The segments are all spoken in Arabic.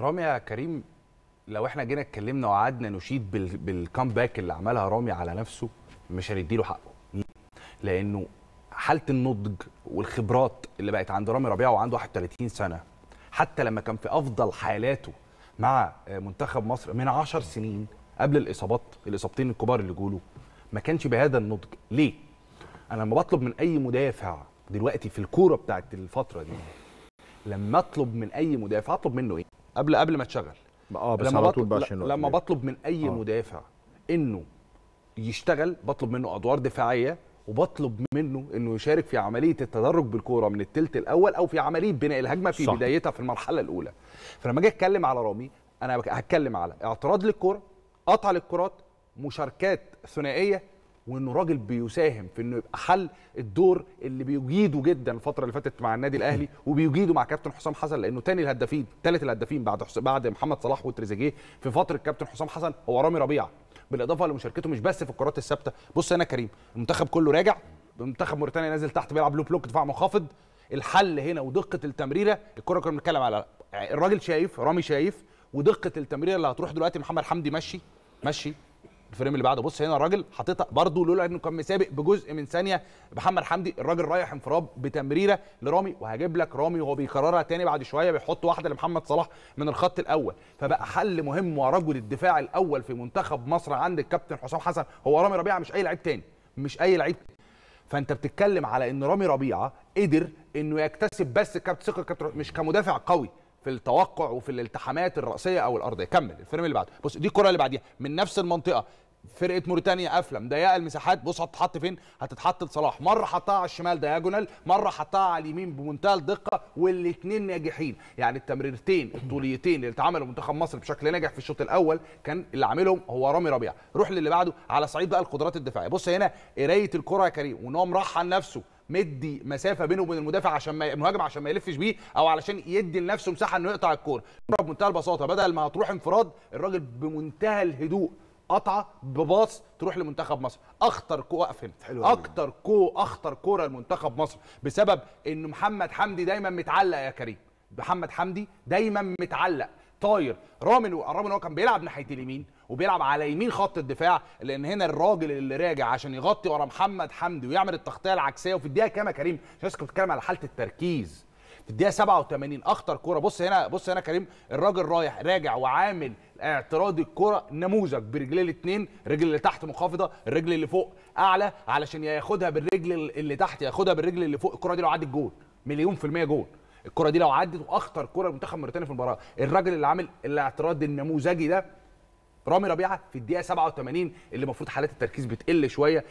رامي يا كريم لو احنا جينا اتكلمنا وقعدنا نشيد بالكامباك اللي عملها رامي على نفسه مش هنديله حقه لانه حاله النضج والخبرات اللي بقت عند رامي ربيعه وعنده 31 سنه حتى لما كان في افضل حالاته مع آه، منتخب مصر من 10 سنين قبل الاصابات الاصابتين الكبار اللي جوله ما كانش بهذا النضج ليه انا لما بطلب من اي مدافع دلوقتي في الكوره بتاعت الفتره دي لما اطلب من اي مدافع اطلب منه ايه قبل قبل ما تشغل اه بس لما على طول بقى لما بطلب من اي آه. مدافع انه يشتغل بطلب منه ادوار دفاعيه وبطلب منه انه يشارك في عمليه التدرج بالكوره من الثلث الاول او في عمليه بناء الهجمه في صح. بدايتها في المرحله الاولى فلما اجي اتكلم على رامي انا هتكلم على اعتراض للكوره قطع للكرات مشاركات ثنائيه وانه راجل بيساهم في انه يبقى حل الدور اللي بيجيده جدا الفتره اللي فاتت مع النادي الاهلي وبيجيده مع كابتن حسام حسن لانه تاني الهدافين ثالث الهدافين بعد بعد محمد صلاح وتريزيجيه في فتره كابتن حسام حسن هو رامي ربيعه بالاضافه لمشاركته مش بس في الكرات الثابته بص هنا كريم المنتخب كله راجع منتخب موريتانيا نازل تحت بيلعب لو بلوك دفاع منخفض الحل هنا ودقه التمريره الكره كنا بنتكلم على الراجل شايف رامي شايف ودقه التمريره اللي هتروح دلوقتي محمد حمدي مشي مشي الفريم اللي بعده بص هنا الراجل حاططها برده لولا انه كان مسابق بجزء من ثانيه محمد حمدي الراجل رايح انفراد بتمريره لرامي وهجيب لك رامي وهو بيكررها تاني بعد شويه بيحط واحده لمحمد صلاح من الخط الاول فبقى حل مهم ورجل الدفاع الاول في منتخب مصر عند الكابتن حسام حسن هو رامي ربيعه مش اي لعيب تاني مش اي لعيب فانت بتتكلم على ان رامي ربيعه قدر انه يكتسب بس كابتن ثقه كابتن مش كمدافع قوي في التوقع وفي الالتحامات الراسيه او الارضيه كمل الفريم اللي بعده بص دي الكره اللي بعديها من نفس المنطقه فرقه موريتانيا قافله مضيقه المساحات بص هتتحط فين هتتحط لصلاح مره حطها على الشمال دياجونال مره حطها على اليمين بمنتهى الدقه والاثنين ناجحين يعني التمريرتين الطوليتين اللي اتعملوا منتخب مصر بشكل ناجح في الشوط الاول كان اللي عاملهم هو رامي ربيعه روح للي بعده على صعيد بقى القدرات الدفاعيه بص هنا قرايه الكره يا كريم وان هو مرحل نفسه مدي مسافه بينه وبين المدافع عشان ما المهاجم عشان ما يلفش بيه او علشان يدي لنفسه مساحه انه يقطع الكوره بمنتهى البساطه بدل ما هتروح انفراد الراجل بمنتهى الهدوء قطعه بباص تروح لمنتخب مصر اخطر كو فهمت حلو اكتر كو اخطر كوره لمنتخب مصر بسبب ان محمد حمدي دايما متعلق يا كريم محمد حمدي دايما متعلق طاير رغم ان هو كان بيلعب ناحيه اليمين وبيلعب على يمين خط الدفاع لان هنا الراجل اللي راجع عشان يغطي ورا محمد حمدي ويعمل التغطيه العكسيه وفي الدقيقه كام يا كريم الناس كنت بتتكلم على حاله التركيز في الدقيقه 87 اخطر كوره بص هنا بص هنا كريم الراجل رايح راجع وعامل اعتراض الكوره نموذج برجليه الاثنين الرجل اللي تحت منخفضه الرجل اللي فوق اعلى علشان ياخدها بالرجل اللي تحت ياخدها بالرجل اللي فوق الكوره دي لو عدت جول مليون في الميه جول الكره دي لو عدت واخطر كوره المنتخب موريتانيا في المباراه الراجل اللي عامل الاعتراض النموذجي ده رامي ربيعه في الدقيقه 87 اللي المفروض حالات التركيز بتقل شويه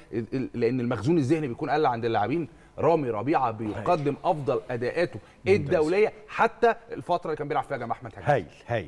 لان المخزون الذهني بيكون قل عند اللاعبين رامي ربيعه بيقدم افضل اداءاته الدوليه حتى الفتره اللي كان بيلعب فيها جماعه احمد حاج هايل هايل